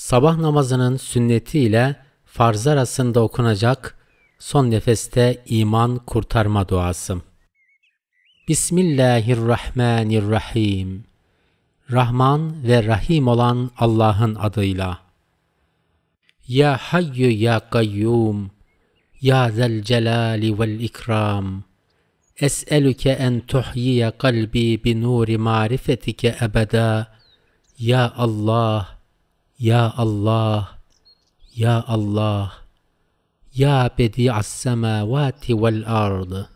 Sabah namazının sünneti ile farz arasında okunacak son nefeste iman kurtarma duası. Bismillahirrahmanirrahim. Rahman ve Rahim olan Allah'ın adıyla. Ya Hayyu Ya Kayyum Ya Zel Celali vel İkram Es'elüke en tuhyiye kalbi bi nuri marifetike ebeda Ya Allah ya Allah, Ya Allah, Ya bedi'as semavati vel ardı.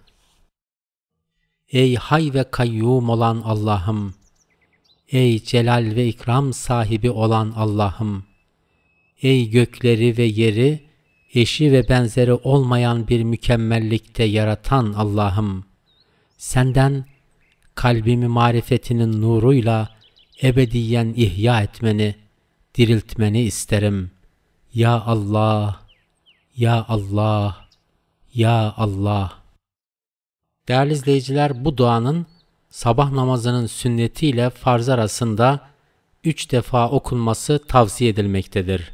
Ey hay ve kayyum olan Allah'ım, Ey celal ve ikram sahibi olan Allah'ım, Ey gökleri ve yeri, eşi ve benzeri olmayan bir mükemmellikte yaratan Allah'ım, senden kalbimi marifetinin nuruyla ebediyen ihya etmeni, diriltmeni isterim. Ya Allah, Ya Allah, Ya Allah. Değerli izleyiciler bu duanın sabah namazının sünneti ile farz arasında üç defa okunması tavsiye edilmektedir.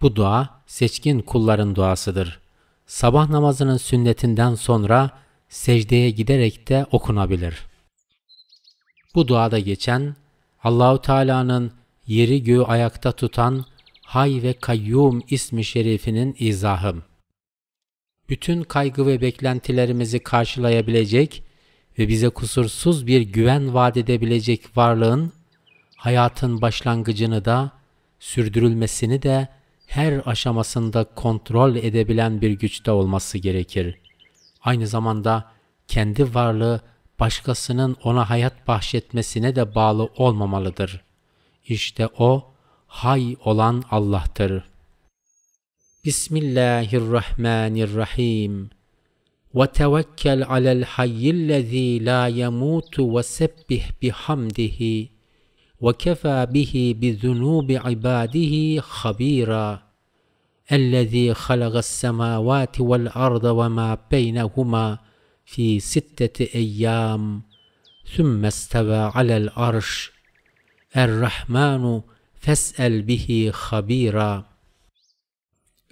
Bu dua seçkin kulların duasıdır. Sabah namazının sünnetinden sonra secdeye giderek de okunabilir. Bu duada geçen Allahu Teala'nın yeri göğü ayakta tutan Hay ve Kayyum ismi şerifinin izahım. Bütün kaygı ve beklentilerimizi karşılayabilecek ve bize kusursuz bir güven vaat edebilecek varlığın, hayatın başlangıcını da, sürdürülmesini de her aşamasında kontrol edebilen bir güçte olması gerekir. Aynı zamanda kendi varlığı başkasının ona hayat bahşetmesine de bağlı olmamalıdır.'' İşte o hay olan Allah'tır. Bismillahirrahmanirrahim. وتوكل على الحي الذي لا يموت وسبح بحمده وكفى به بذنوب عباده خبيرا الذي خلق السماوات والارض وما بينهما في سته ايام ثم استوى على الْأَرْشِ Er-Rahmanu fes'el bihi habira.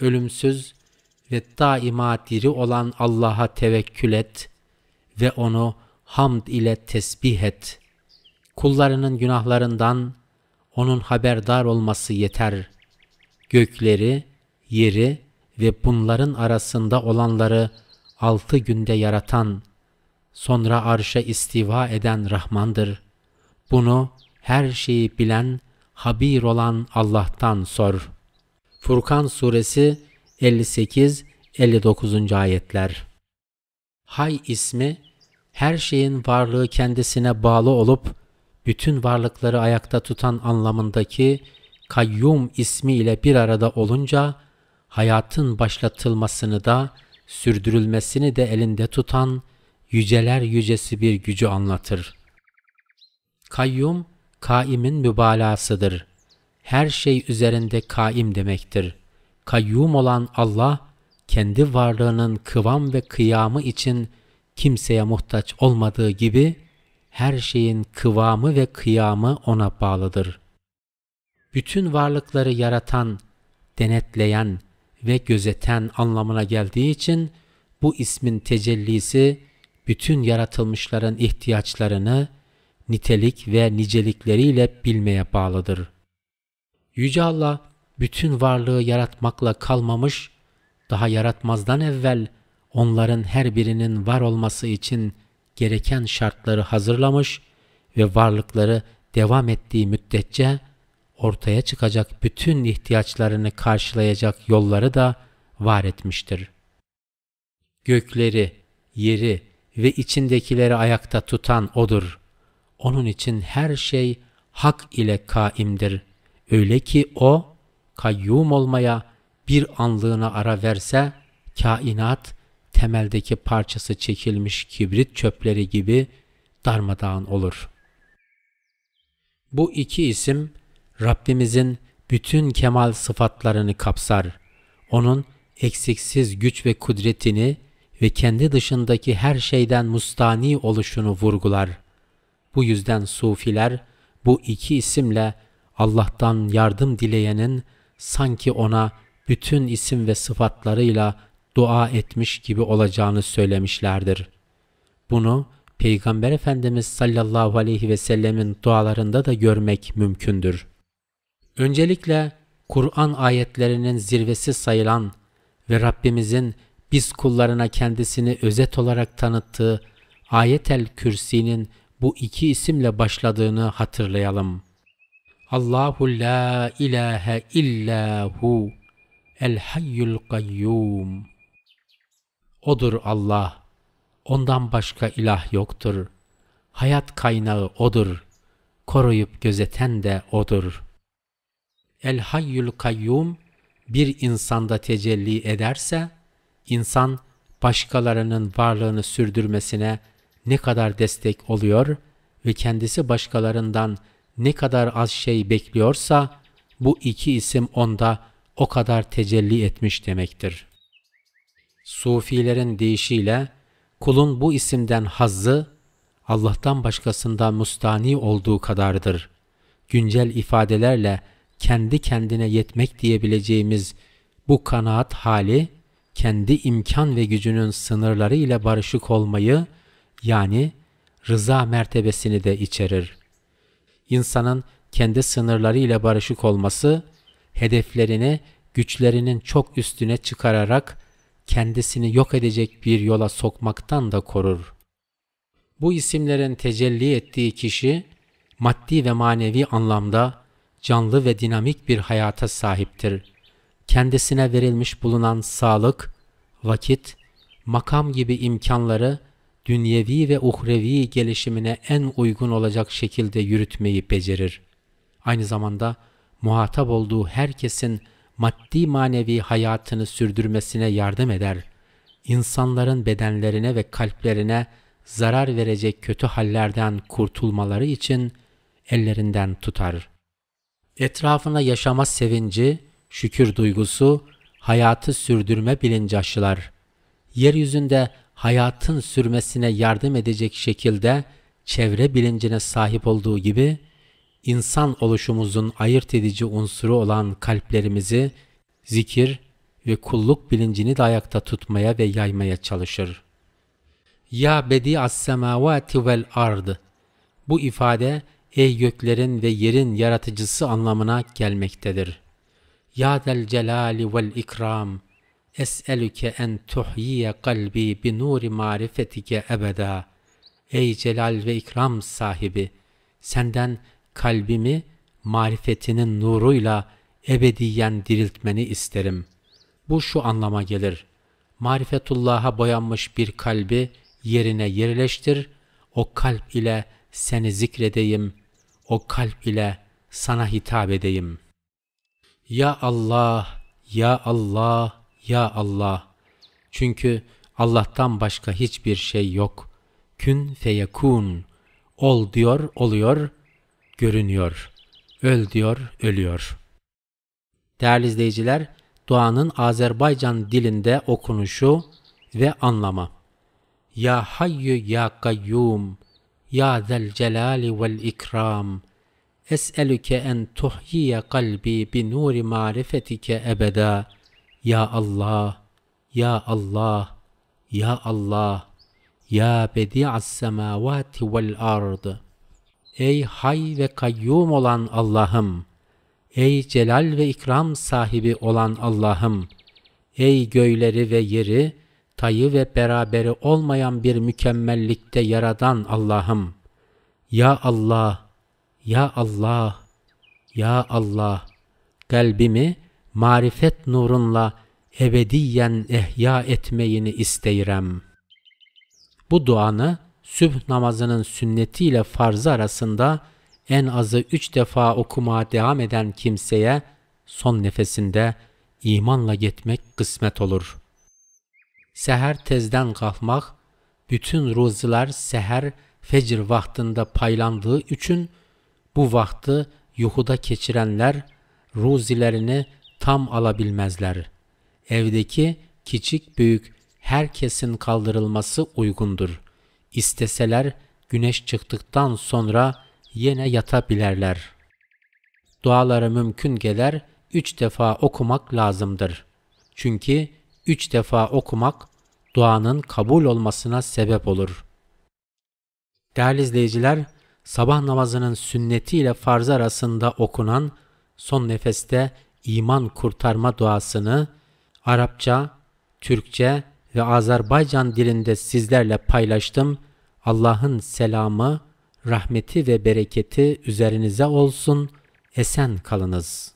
Ölümsüz ve daima diri olan Allah'a tevekkül et ve onu hamd ile tesbih et. Kullarının günahlarından onun haberdar olması yeter. Gökleri, yeri ve bunların arasında olanları altı günde yaratan, sonra arşa istiva eden Rahmandır. Bunu her şeyi bilen, habir olan Allah'tan sor. Furkan suresi 58-59. ayetler Hay ismi, her şeyin varlığı kendisine bağlı olup, bütün varlıkları ayakta tutan anlamındaki kayyum ismi ile bir arada olunca, hayatın başlatılmasını da, sürdürülmesini de elinde tutan, yüceler yücesi bir gücü anlatır. Kayyum, kaimin mübalasıdır. Her şey üzerinde kaim demektir. Kayyum olan Allah, kendi varlığının kıvam ve kıyamı için kimseye muhtaç olmadığı gibi, her şeyin kıvamı ve kıyamı ona bağlıdır. Bütün varlıkları yaratan, denetleyen ve gözeten anlamına geldiği için bu ismin tecellisi bütün yaratılmışların ihtiyaçlarını, nitelik ve nicelikleriyle bilmeye bağlıdır. Yüce Allah bütün varlığı yaratmakla kalmamış, daha yaratmazdan evvel onların her birinin var olması için gereken şartları hazırlamış ve varlıkları devam ettiği müddetçe ortaya çıkacak bütün ihtiyaçlarını karşılayacak yolları da var etmiştir. Gökleri, yeri ve içindekileri ayakta tutan O'dur. Onun için her şey hak ile kaimdir. Öyle ki o kayyum olmaya bir anlığına ara verse kainat temeldeki parçası çekilmiş kibrit çöpleri gibi darmadağın olur. Bu iki isim Rabbimizin bütün kemal sıfatlarını kapsar. Onun eksiksiz güç ve kudretini ve kendi dışındaki her şeyden mustani oluşunu vurgular.'' Bu yüzden sufiler bu iki isimle Allah'tan yardım dileyenin sanki ona bütün isim ve sıfatlarıyla dua etmiş gibi olacağını söylemişlerdir. Bunu Peygamber Efendimiz sallallahu aleyhi ve sellemin dualarında da görmek mümkündür. Öncelikle Kur'an ayetlerinin zirvesi sayılan ve Rabbimizin biz kullarına kendisini özet olarak tanıttığı Ayet el Kürsi'nin bu iki isimle başladığını hatırlayalım. Allahu la ilahe illa hu el hayyul kayyum. Odur Allah. Ondan başka ilah yoktur. Hayat kaynağı odur. Koruyup gözeten de odur. El hayyul kayyum bir insanda tecelli ederse insan başkalarının varlığını sürdürmesine ne kadar destek oluyor ve kendisi başkalarından ne kadar az şey bekliyorsa bu iki isim onda o kadar tecelli etmiş demektir. Sufilerin deyişiyle kulun bu isimden hazzı Allah'tan başkasından mustani olduğu kadardır. Güncel ifadelerle kendi kendine yetmek diyebileceğimiz bu kanaat hali kendi imkan ve gücünün sınırları ile barışık olmayı yani rıza mertebesini de içerir. İnsanın kendi sınırları ile barışık olması, hedeflerini güçlerinin çok üstüne çıkararak kendisini yok edecek bir yola sokmaktan da korur. Bu isimlerin tecelli ettiği kişi, maddi ve manevi anlamda canlı ve dinamik bir hayata sahiptir. Kendisine verilmiş bulunan sağlık, vakit, makam gibi imkanları dünyevi ve uhrevi gelişimine en uygun olacak şekilde yürütmeyi becerir. Aynı zamanda muhatap olduğu herkesin maddi manevi hayatını sürdürmesine yardım eder. İnsanların bedenlerine ve kalplerine zarar verecek kötü hallerden kurtulmaları için ellerinden tutar. Etrafına yaşama sevinci, şükür duygusu, hayatı sürdürme bilinci aşılar. Yeryüzünde hayatın sürmesine yardım edecek şekilde çevre bilincine sahip olduğu gibi insan oluşumuzun ayırt edici unsuru olan kalplerimizi zikir ve kulluk bilincini de ayakta tutmaya ve yaymaya çalışır. Ya bedi as-semavati vel ard. Bu ifade ey göklerin ve yerin yaratıcısı anlamına gelmektedir. Ya del celali vel ikram. Es'elüke en tuhyiye kalbi bi nuri marifetike ebeda. Ey celal ve ikram sahibi! Senden kalbimi marifetinin nuruyla ebediyen diriltmeni isterim. Bu şu anlama gelir. Marifetullah'a boyanmış bir kalbi yerine yerleştir. O kalp ile seni zikredeyim. O kalp ile sana hitap edeyim. Ya Allah, Ya Allah, ya Allah! Çünkü Allah'tan başka hiçbir şey yok. Kün feyekun. Ol diyor, oluyor, görünüyor. Öl diyor, ölüyor. Değerli izleyiciler, duanın Azerbaycan dilinde okunuşu ve anlamı. Ya Hayyu Ya Kayyum Ya Zel Celali vel İkram Es'elüke en tuhyiye kalbi bi nuri marifetike ebeda ya Allah, Ya Allah, Ya Allah, Ya bedi'as semavati vel ard. Ey hay ve kayyum olan Allah'ım, Ey celal ve ikram sahibi olan Allah'ım, Ey göyleri ve yeri, tayı ve beraberi olmayan bir mükemmellikte yaradan Allah'ım. Ya Allah, Ya Allah, Ya Allah, kalbimi marifet nurunla ebediyen ehya etmeyini isteyrem. Bu duanı sübh namazının sünnetiyle farzı arasında en azı üç defa okumaya devam eden kimseye son nefesinde imanla yetmek kısmet olur. Seher tezden kalkmak, bütün ruziler seher fecir vaktinde paylandığı için bu vakti yuhuda geçirenler ruzilerini tam alabilmezler. Evdeki küçük büyük herkesin kaldırılması uygundur. İsteseler güneş çıktıktan sonra yine yatabilerler. Duaları mümkün gelir üç defa okumak lazımdır. Çünkü üç defa okumak duanın kabul olmasına sebep olur. Değerli izleyiciler, sabah namazının sünneti ile farz arasında okunan son nefeste iman kurtarma duasını Arapça, Türkçe ve Azerbaycan dilinde sizlerle paylaştım. Allah'ın selamı, rahmeti ve bereketi üzerinize olsun. Esen kalınız.''